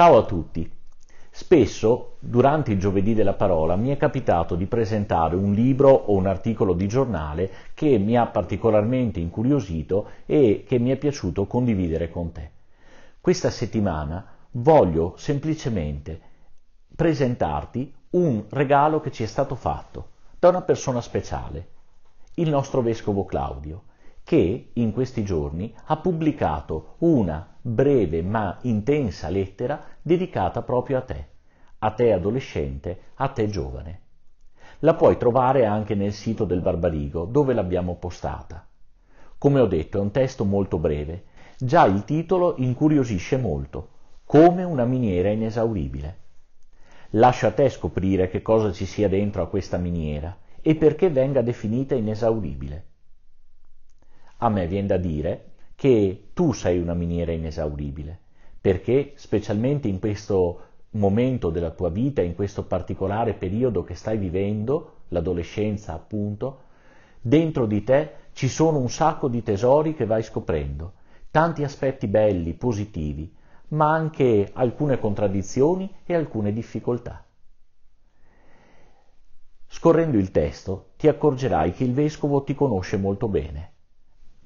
Ciao a tutti. Spesso, durante il giovedì della parola, mi è capitato di presentare un libro o un articolo di giornale che mi ha particolarmente incuriosito e che mi è piaciuto condividere con te. Questa settimana voglio semplicemente presentarti un regalo che ci è stato fatto da una persona speciale, il nostro vescovo Claudio che in questi giorni ha pubblicato una breve ma intensa lettera dedicata proprio a te, a te adolescente, a te giovane. La puoi trovare anche nel sito del Barbarigo, dove l'abbiamo postata. Come ho detto, è un testo molto breve. Già il titolo incuriosisce molto, come una miniera inesauribile. Lascia a te scoprire che cosa ci sia dentro a questa miniera e perché venga definita inesauribile. A me viene da dire che tu sei una miniera inesauribile, perché specialmente in questo momento della tua vita, in questo particolare periodo che stai vivendo, l'adolescenza appunto, dentro di te ci sono un sacco di tesori che vai scoprendo, tanti aspetti belli, positivi, ma anche alcune contraddizioni e alcune difficoltà. Scorrendo il testo ti accorgerai che il vescovo ti conosce molto bene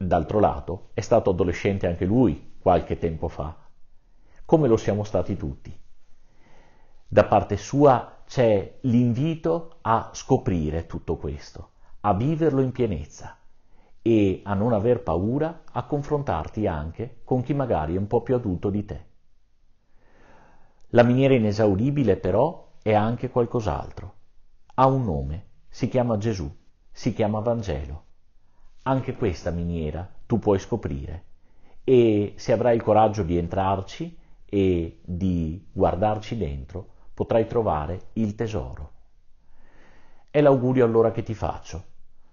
D'altro lato, è stato adolescente anche lui qualche tempo fa, come lo siamo stati tutti. Da parte sua c'è l'invito a scoprire tutto questo, a viverlo in pienezza e a non aver paura a confrontarti anche con chi magari è un po' più adulto di te. La miniera inesauribile però è anche qualcos'altro. Ha un nome, si chiama Gesù, si chiama Vangelo. Anche questa miniera tu puoi scoprire e se avrai il coraggio di entrarci e di guardarci dentro, potrai trovare il tesoro. È l'augurio allora che ti faccio.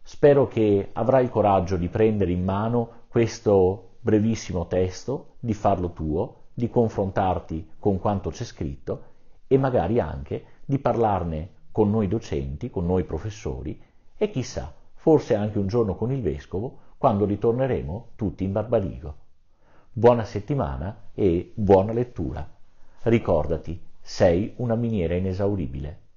Spero che avrai il coraggio di prendere in mano questo brevissimo testo, di farlo tuo, di confrontarti con quanto c'è scritto e magari anche di parlarne con noi docenti, con noi professori e chissà forse anche un giorno con il vescovo, quando ritorneremo tutti in Barbarigo. Buona settimana e buona lettura. Ricordati, sei una miniera inesauribile.